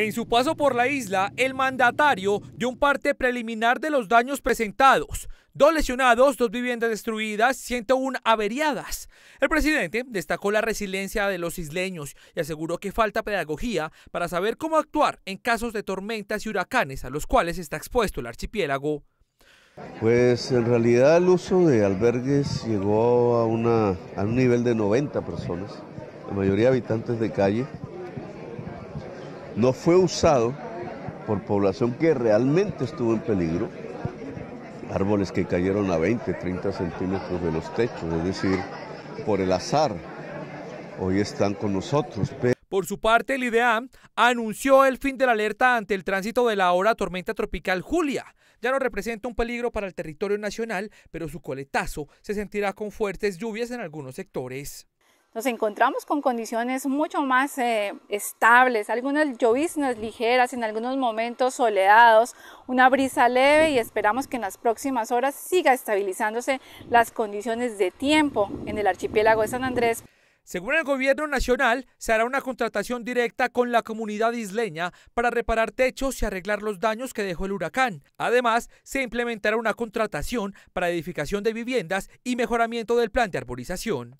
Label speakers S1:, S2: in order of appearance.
S1: En su paso por la isla, el mandatario dio un parte preliminar de los daños presentados. Dos lesionados, dos viviendas destruidas, 101 averiadas. El presidente destacó la resiliencia de los isleños y aseguró que falta pedagogía para saber cómo actuar en casos de tormentas y huracanes a los cuales está expuesto el archipiélago.
S2: Pues en realidad el uso de albergues llegó a, un nivel de 90 personas, la mayoría habitantes de calle no fue usado por población que realmente estuvo en peligro, árboles que cayeron a 20, 30 centímetros de los techos, es decir, por el azar, hoy están con nosotros.
S1: Por su parte, el IDEAM anunció el fin de la alerta ante el tránsito de la ahora tormenta tropical Julia. Ya no representa un peligro para el territorio nacional, pero su coletazo se sentirá con fuertes lluvias en algunos sectores
S3: nos encontramos con condiciones mucho más eh, estables, algunas lloviznas ligeras, en algunos momentos soleados, una brisa leve y esperamos que en las próximas horas siga estabilizándose las condiciones de tiempo en el archipiélago de San Andrés.
S1: Según el gobierno nacional, se hará una contratación directa con la comunidad isleña para reparar techos y arreglar los daños que dejó el huracán. Además, se implementará una contratación para edificación de viviendas y mejoramiento del plan de arborización.